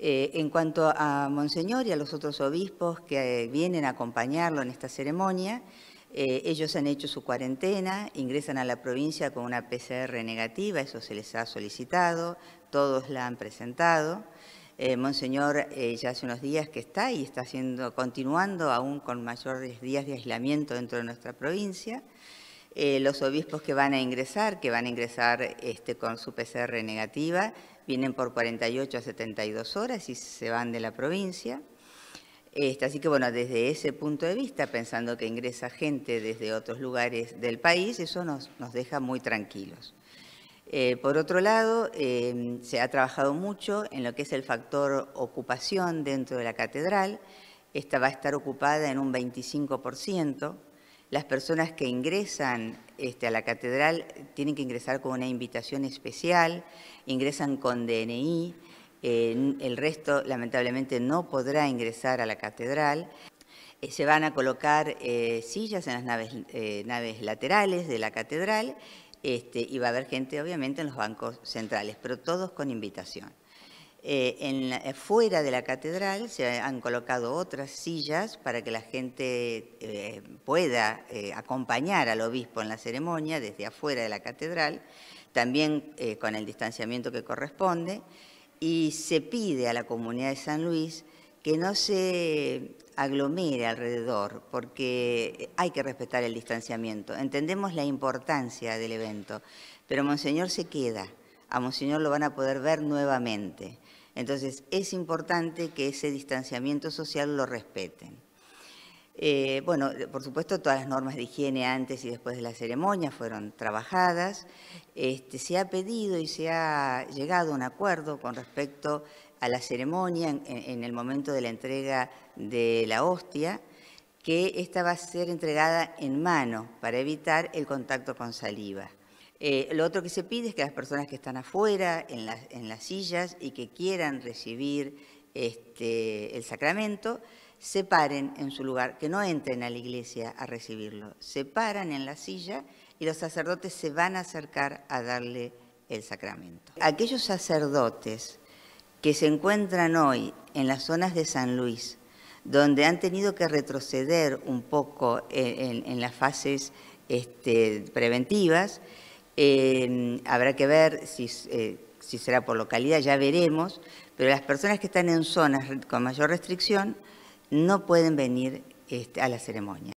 Eh, en cuanto a Monseñor y a los otros obispos que eh, vienen a acompañarlo en esta ceremonia, eh, ellos han hecho su cuarentena, ingresan a la provincia con una PCR negativa, eso se les ha solicitado, todos la han presentado. Monseñor ya hace unos días que está y está haciendo, continuando aún con mayores días de aislamiento dentro de nuestra provincia. Eh, los obispos que van a ingresar, que van a ingresar este, con su PCR negativa, vienen por 48 a 72 horas y se van de la provincia. Este, así que bueno, desde ese punto de vista, pensando que ingresa gente desde otros lugares del país, eso nos, deja muy tranquilos. Eh, por otro lado, em, se ha trabajado mucho en lo que es el factor ocupación dentro de la catedral. Esta va a estar ocupada en un 25%. Las personas que ingresan este, a la catedral tienen que ingresar con una invitación especial, ingresan con DNI, eh, el resto lamentablemente no podrá ingresar a la catedral. Eh, se van a colocar eh, sillas en las naves, laterales de la catedral este, y va a haber gente obviamente en los bancos centrales, pero todos con invitación. Eh, en eh, fuera de la catedral se han colocado otras sillas para que la gente eh, pueda acompañar al obispo en la ceremonia desde afuera de la catedral, también con el distanciamiento que corresponde, y se pide a la comunidad de San Luis que no se aglomere alrededor, porque hay que respetar el distanciamiento. Entendemos la importancia del evento, pero Monseñor se queda, a Monseñor lo van a poder ver nuevamente. Entonces, es importante que ese distanciamiento social lo respeten. Eh, bueno, por supuesto, todas las normas de higiene antes y después de la ceremonia fueron trabajadas. Este, se ha pedido y se ha llegado a un acuerdo con respecto a la ceremonia en, en el momento de la entrega de la hostia, que esta va a ser entregada en mano para evitar el contacto con saliva. Eh, lo otro que se pide es que las personas que están afuera, en las, sillas, y que quieran recibir este, el sacramento, se paren en su lugar, que no entren a la iglesia a recibirlo. Se paran en la silla y los sacerdotes se van a acercar a darle el sacramento. Aquellos sacerdotes que se encuentran hoy en las zonas de San Luis, donde han tenido que retroceder un poco eh, en, las fases este, preventivas, habrá que ver eh, si, será por localidad, ya veremos, pero las personas que están en zonas con mayor restricción no pueden venir este, a la ceremonia.